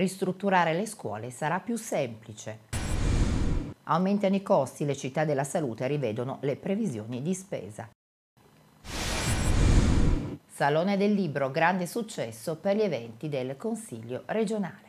ristrutturare le scuole sarà più semplice. Aumentano i costi, le città della salute rivedono le previsioni di spesa. Salone del Libro, grande successo per gli eventi del Consiglio regionale.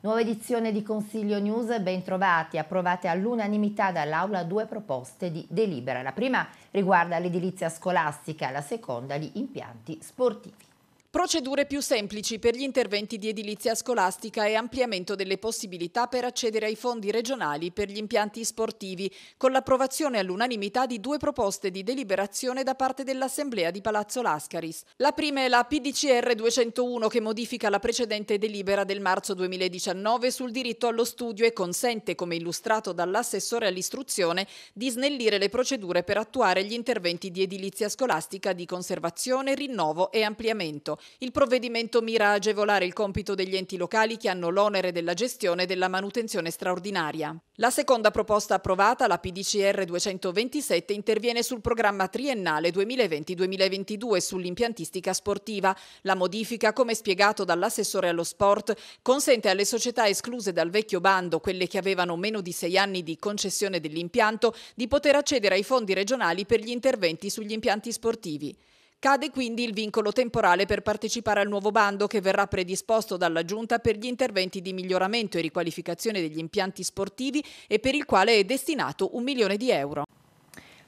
Nuova edizione di Consiglio News, ben trovati, approvate all'unanimità dall'Aula due proposte di delibera. La prima riguarda l'edilizia scolastica, la seconda gli impianti sportivi. Procedure più semplici per gli interventi di edilizia scolastica e ampliamento delle possibilità per accedere ai fondi regionali per gli impianti sportivi, con l'approvazione all'unanimità di due proposte di deliberazione da parte dell'Assemblea di Palazzo Lascaris. La prima è la PDCR 201 che modifica la precedente delibera del marzo 2019 sul diritto allo studio e consente, come illustrato dall'assessore all'istruzione, di snellire le procedure per attuare gli interventi di edilizia scolastica di conservazione, rinnovo e ampliamento. Il provvedimento mira a agevolare il compito degli enti locali che hanno l'onere della gestione della manutenzione straordinaria. La seconda proposta approvata, la PDCR 227, interviene sul programma triennale 2020-2022 sull'impiantistica sportiva. La modifica, come spiegato dall'assessore allo sport, consente alle società escluse dal vecchio bando, quelle che avevano meno di sei anni di concessione dell'impianto, di poter accedere ai fondi regionali per gli interventi sugli impianti sportivi. Cade quindi il vincolo temporale per partecipare al nuovo bando che verrà predisposto dalla Giunta per gli interventi di miglioramento e riqualificazione degli impianti sportivi e per il quale è destinato un milione di euro.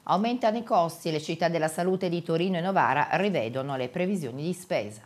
Aumentano i costi e le città della salute di Torino e Novara rivedono le previsioni di spesa.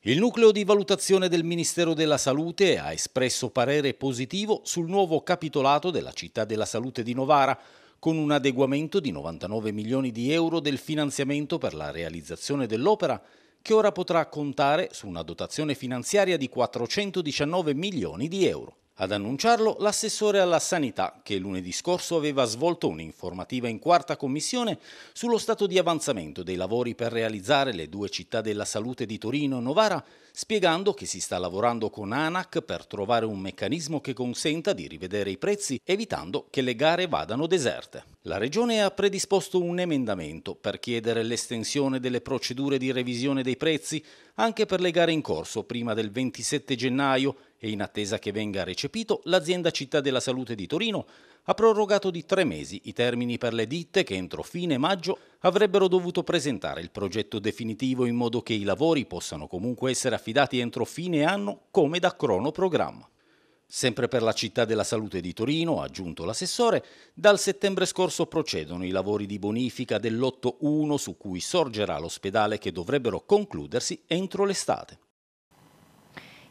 Il nucleo di valutazione del Ministero della Salute ha espresso parere positivo sul nuovo capitolato della città della salute di Novara, con un adeguamento di 99 milioni di euro del finanziamento per la realizzazione dell'opera, che ora potrà contare su una dotazione finanziaria di 419 milioni di euro. Ad annunciarlo l'assessore alla sanità, che lunedì scorso aveva svolto un'informativa in quarta commissione sullo stato di avanzamento dei lavori per realizzare le due città della salute di Torino e Novara, spiegando che si sta lavorando con ANAC per trovare un meccanismo che consenta di rivedere i prezzi evitando che le gare vadano deserte. La Regione ha predisposto un emendamento per chiedere l'estensione delle procedure di revisione dei prezzi anche per le gare in corso prima del 27 gennaio e in attesa che venga recepito, l'azienda Città della Salute di Torino ha prorogato di tre mesi i termini per le ditte che entro fine maggio avrebbero dovuto presentare il progetto definitivo in modo che i lavori possano comunque essere affidati affidati entro fine anno come da cronoprogramma. Sempre per la città della salute di Torino, ha aggiunto l'assessore, dal settembre scorso procedono i lavori di bonifica dell'otto 1 su cui sorgerà l'ospedale che dovrebbero concludersi entro l'estate.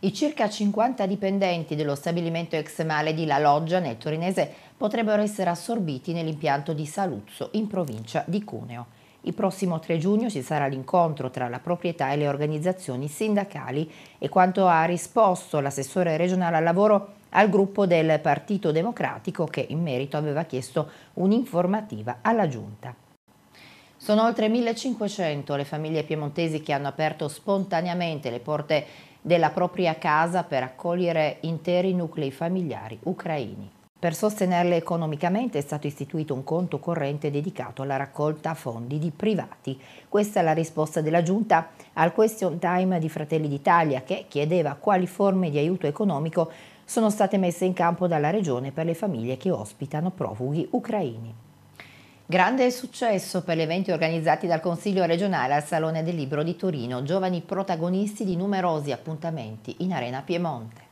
I circa 50 dipendenti dello stabilimento ex male di La Loggia nel torinese potrebbero essere assorbiti nell'impianto di Saluzzo in provincia di Cuneo. Il prossimo 3 giugno ci sarà l'incontro tra la proprietà e le organizzazioni sindacali e quanto ha risposto l'assessore regionale al lavoro al gruppo del Partito Democratico che in merito aveva chiesto un'informativa alla Giunta. Sono oltre 1500 le famiglie piemontesi che hanno aperto spontaneamente le porte della propria casa per accogliere interi nuclei familiari ucraini. Per sostenerle economicamente è stato istituito un conto corrente dedicato alla raccolta fondi di privati. Questa è la risposta della Giunta al question time di Fratelli d'Italia che chiedeva quali forme di aiuto economico sono state messe in campo dalla Regione per le famiglie che ospitano profughi ucraini. Grande successo per gli eventi organizzati dal Consiglio regionale al Salone del Libro di Torino, giovani protagonisti di numerosi appuntamenti in Arena Piemonte.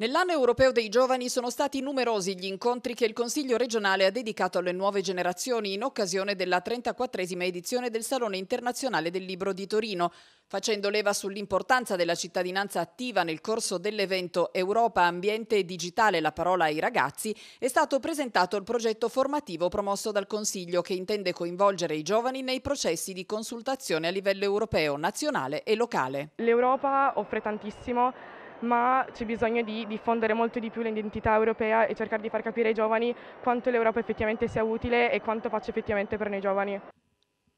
Nell'anno europeo dei giovani sono stati numerosi gli incontri che il Consiglio regionale ha dedicato alle nuove generazioni in occasione della 34esima edizione del Salone internazionale del libro di Torino, facendo leva sull'importanza della cittadinanza attiva nel corso dell'evento Europa, Ambiente e Digitale, la parola ai ragazzi, è stato presentato il progetto formativo promosso dal Consiglio che intende coinvolgere i giovani nei processi di consultazione a livello europeo, nazionale e locale. L'Europa offre tantissimo ma c'è bisogno di diffondere molto di più l'identità europea e cercare di far capire ai giovani quanto l'Europa effettivamente sia utile e quanto faccia effettivamente per noi giovani.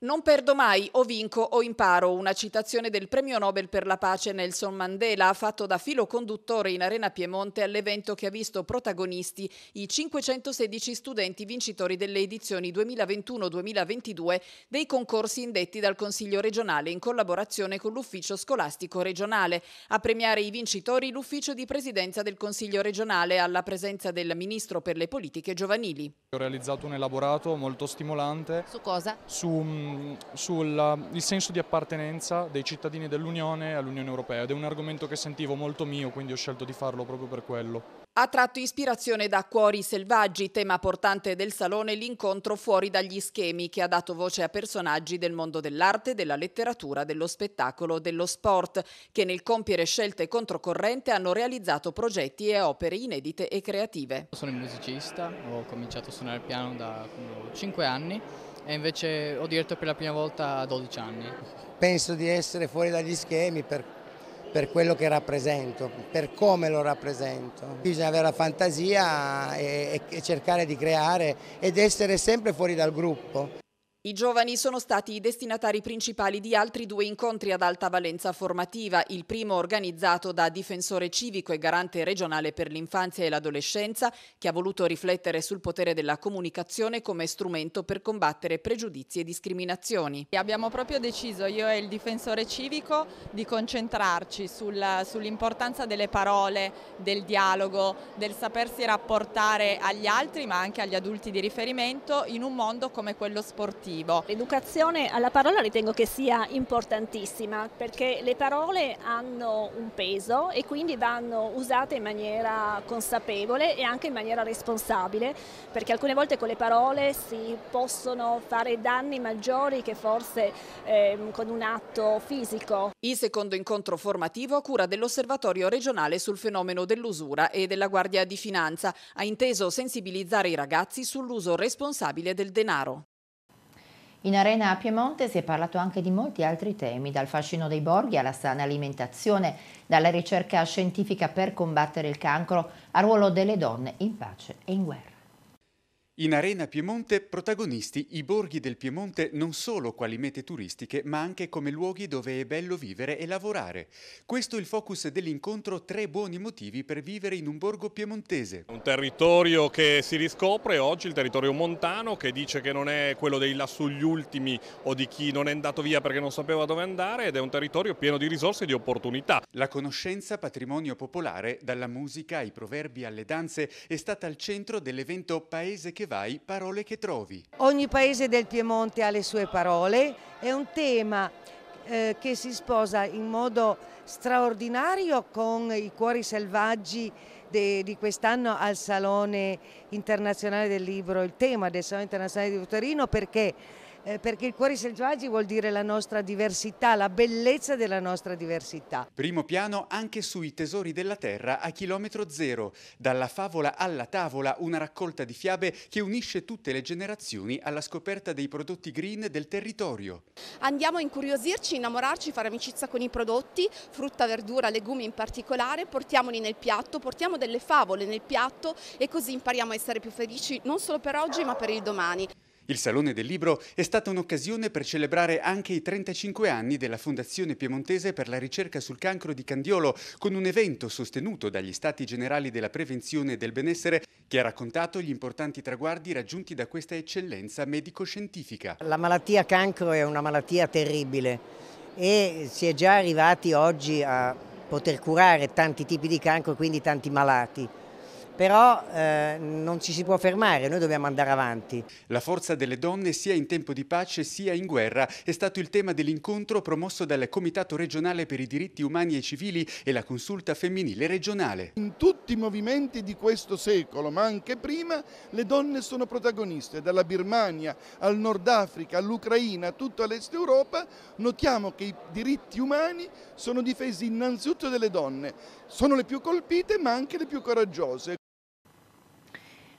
Non perdo mai, o vinco o imparo, una citazione del premio Nobel per la pace Nelson Mandela fatto da filo conduttore in Arena Piemonte all'evento che ha visto protagonisti i 516 studenti vincitori delle edizioni 2021-2022 dei concorsi indetti dal Consiglio regionale in collaborazione con l'Ufficio scolastico regionale. A premiare i vincitori l'Ufficio di Presidenza del Consiglio regionale alla presenza del Ministro per le politiche giovanili. Ho realizzato un elaborato molto stimolante. Su cosa? Su mm, Ehm, sul ehm, senso di appartenenza dei cittadini dell'Unione all'Unione Europea ed è un argomento che sentivo molto mio, quindi ho scelto di farlo proprio per quello. Ha tratto ispirazione da Cuori Selvaggi, tema portante del salone l'incontro fuori dagli schemi che ha dato voce a personaggi del mondo dell'arte, della letteratura, dello spettacolo, dello sport, che nel compiere scelte controcorrente hanno realizzato progetti e opere inedite e creative. Sono un musicista, ho cominciato a suonare il piano da 5 anni e invece ho diretto per la prima volta a 12 anni. Penso di essere fuori dagli schemi per, per quello che rappresento, per come lo rappresento. Bisogna avere la fantasia e, e cercare di creare ed essere sempre fuori dal gruppo. I giovani sono stati i destinatari principali di altri due incontri ad alta valenza formativa, il primo organizzato da difensore civico e garante regionale per l'infanzia e l'adolescenza, che ha voluto riflettere sul potere della comunicazione come strumento per combattere pregiudizi e discriminazioni. Abbiamo proprio deciso, io e il difensore civico, di concentrarci sull'importanza delle parole, del dialogo, del sapersi rapportare agli altri ma anche agli adulti di riferimento in un mondo come quello sportivo educativo. L'educazione alla parola ritengo che sia importantissima perché le parole hanno un peso e quindi vanno usate in maniera consapevole e anche in maniera responsabile perché alcune volte con le parole si possono fare danni maggiori che forse eh, con un atto fisico. Il secondo incontro formativo a cura dell'Osservatorio regionale sul fenomeno dell'usura e della Guardia di Finanza ha inteso sensibilizzare i ragazzi sull'uso responsabile del denaro. In Arena a Piemonte si è parlato anche di molti altri temi, dal fascino dei borghi alla sana alimentazione, dalla ricerca scientifica per combattere il cancro al ruolo delle donne in pace e in guerra. In Arena Piemonte protagonisti i borghi del Piemonte non solo quali mete turistiche, ma anche come luoghi dove è bello vivere e lavorare. Questo è il focus dell'incontro Tre buoni motivi per vivere in un borgo piemontese. Un territorio che si riscopre oggi, il territorio montano, che dice che non è quello dei lassù gli ultimi o di chi non è andato via perché non sapeva dove andare ed è un territorio pieno di risorse e di opportunità. La conoscenza patrimonio popolare, dalla musica ai proverbi alle danze, è stata al centro dell'evento Paese che vai, parole che trovi. Ogni paese del Piemonte ha le sue parole, è un tema eh, che si sposa in modo straordinario con i cuori selvaggi de, di quest'anno al Salone Internazionale del Libro, il tema del Salone Internazionale di Libro Torino perché eh, perché il cuore Selvaggi vuol dire la nostra diversità, la bellezza della nostra diversità. Primo piano anche sui tesori della terra a chilometro zero, dalla favola alla tavola, una raccolta di fiabe che unisce tutte le generazioni alla scoperta dei prodotti green del territorio. Andiamo a incuriosirci, innamorarci, fare amicizia con i prodotti, frutta, verdura, legumi in particolare, portiamoli nel piatto, portiamo delle favole nel piatto e così impariamo a essere più felici non solo per oggi ma per il domani. Il Salone del Libro è stata un'occasione per celebrare anche i 35 anni della Fondazione Piemontese per la ricerca sul cancro di Candiolo, con un evento sostenuto dagli Stati Generali della Prevenzione e del Benessere che ha raccontato gli importanti traguardi raggiunti da questa eccellenza medico-scientifica. La malattia cancro è una malattia terribile e si è già arrivati oggi a poter curare tanti tipi di cancro, e quindi tanti malati però eh, non ci si può fermare, noi dobbiamo andare avanti. La forza delle donne sia in tempo di pace sia in guerra è stato il tema dell'incontro promosso dal Comitato regionale per i diritti umani e civili e la consulta femminile regionale. In tutti i movimenti di questo secolo, ma anche prima, le donne sono protagoniste, dalla Birmania al Nord Africa, all'Ucraina, a tutta l'Est Europa, notiamo che i diritti umani sono difesi innanzitutto dalle donne, sono le più colpite ma anche le più coraggiose.